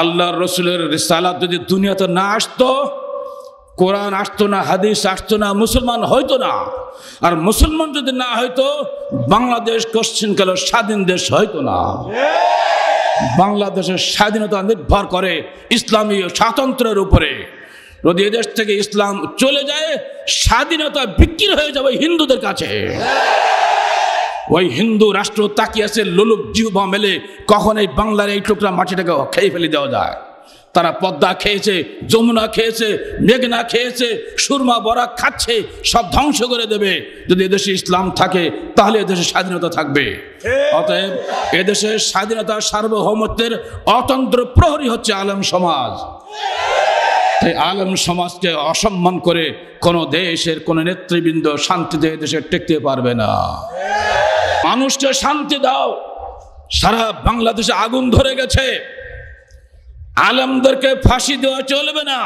আল্লাহর রসুলের সালাদ যদি দুনিয়াতে না আসতো কোরআন আসতো না হাদিস আসতো না মুসলমান হইতো না আর মুসলমান যদি না হইতো বাংলাদেশ পশ্চিমকালের স্বাধীন দেশ হইতো না বাংলাদেশের স্বাধীনতা নির্ভর করে ইসলামী স্বাতন্ত্রের উপরে যদি এদেশ থেকে ইসলাম চলে যায় স্বাধীনতা বিক্রি হয়ে যাবে হিন্দুদের কাছে ওই হিন্দু রাষ্ট্র তাকিয়াছে লোলুপ জিহবা মেলে কখন এই বাংলার এই টুকরা মাটিটাকে খেয়ে ফেলে দেওয়া যায় তারা পদ্মা খেয়েছে যমুনা খেয়েছে মেঘনা খেয়েছে সুরমা বরা খাচ্ছে সব ধ্বংস করে দেবে যদি এদেশে ইসলাম থাকে তাহলে এদেশে স্বাধীনতা থাকবে অতএব এদেশের স্বাধীনতা সার্বভৌমত্বের অতন্ত্র প্রহরী হচ্ছে আলম সমাজ তাই আলম সমাজকে অসম্মান করে কোনো দেশের কোনো নেতৃবৃন্দ শান্তিতে এদেশে টেকতে পারবে না মানুষকে শান্তি দাও সারা বাংলাদেশে আগুন ধরে গেছে আলমদেরকে ফাঁসি দেওয়া চলবে না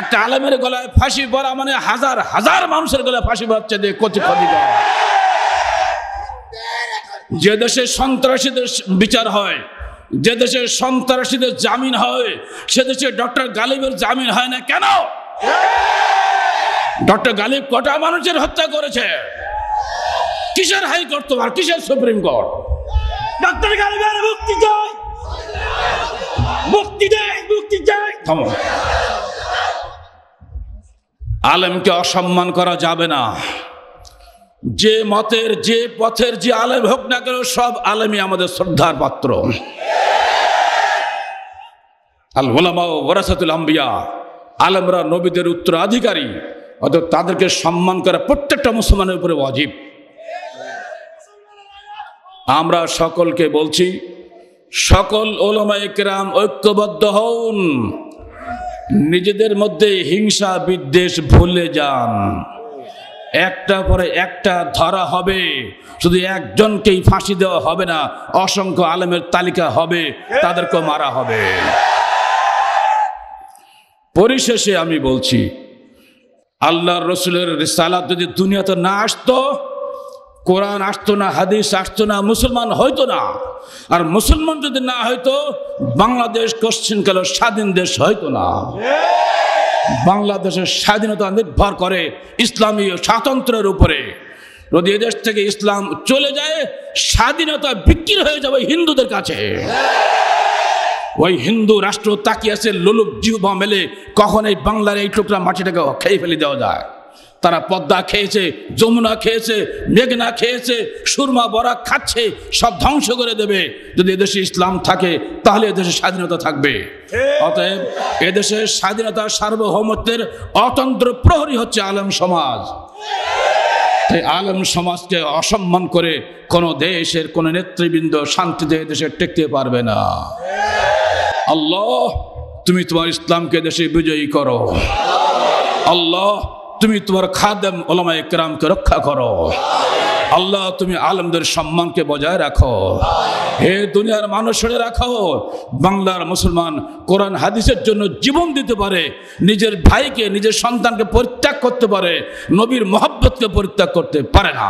একটা আলমের গলায় ফাঁসি পড়া মানে হাজার হাজার মানুষের গলায় ফাঁসি পড়াচ্ছে দিয়ে কচি ক্ষতি যে দেশে সন্ত্রাসীদের বিচার হয় যে দেশে সন্ত্রাসীদের জামিন হয় সে দেশে ডক্টর গালিবের জামিন হয় না কেন ডক্টর গালিব কটা মানুষের হত্যা করেছে কিসের হাইকোর্ট তোমার কিসের সুপ্রিম কোর্ট ডাক্তার গালিবের মুক্তি চাই মুক্তি দেয় মুক্তি চাই আলেমকে অসম্মান করা যাবে না যে মতের যে পথের যে আলেম হোক না কেন সব আলেমই আমাদের শ্রদ্ধার পাত্র আল আলেমরা নবীদের উত্তরাধিকারী অর্থাৎ তাদেরকে সম্মান করা প্রত্যেকটা মুসলমানের উপরে অজীব আমরা সকলকে বলছি সকল ওলমা একরাম ঐক্যবদ্ধ হন নিজেদের মধ্যে হিংসা বিদ্বেষ ভুলে যান একটা পরে একটা ধরা হবে শুধু একজনকেই ফাঁসি দেওয়া হবে না অসংখ্য আলেমের তালিকা হবে তাদেরকে মারা হবে পরিশেষে আমি বলছি আল্লাহর রসুলের সালাদ যদি দুনিয়াতে না আসতো কোরআন আসতো না হাদিস আসতো না মুসলমান হইতো না আর মুসলমান যদি না হয়তো বাংলাদেশ কোশ্চিনকালে স্বাধীন দেশ হইতো না বাংলাদেশের স্বাধীনতা নির্ভর করে ইসলামী স্বাতন্ত্রের উপরে যদি এদেশ থেকে ইসলাম চলে যায় স্বাধীনতা বিক্রি হয়ে যাবে হিন্দুদের কাছে ওই হিন্দু রাষ্ট্র তাকিয়ে আছে লোলুপ জিহবা মেলে কখন এই বাংলার এই টুকরা মাটিটাকে খেয়ে ফেলে দেওয়া যায় তারা পদ্মা খেয়েছে যমুনা খেয়েছে মেঘনা খেয়েছে সুরমা বরা খাচ্ছে সব ধ্বংস করে দেবে যদি এদেশে ইসলাম থাকে তাহলে এদেশে স্বাধীনতা থাকবে অতএব এদেশে স্বাধীনতা সার্বভৌমত্বের অতন্ত্র প্রহরী হচ্ছে আলম সমাজ আলম সমাজকে অসম্মান করে কোনো দেশের কোনো নেতৃবৃন্দ শান্তিতে এদেশে টেকতে পারবে না আল্লাহ তুমি তোমার ইসলামকে দেশে বিজয়ী করো আল্লাহ তুমি তোমার খাদেম ওলামা একরামকে রক্ষা করো আল্লাহ তুমি আলমদের সম্মানকে বজায় রাখো হে দুনিয়ার মানুষ শুনে রাখো বাংলার মুসলমান কোরআন হাদিসের জন্য জীবন দিতে পারে নিজের ভাইকে নিজের সন্তানকে পরিত্যাগ করতে পারে নবীর মহব্বতকে পরিত্যাগ করতে পারে না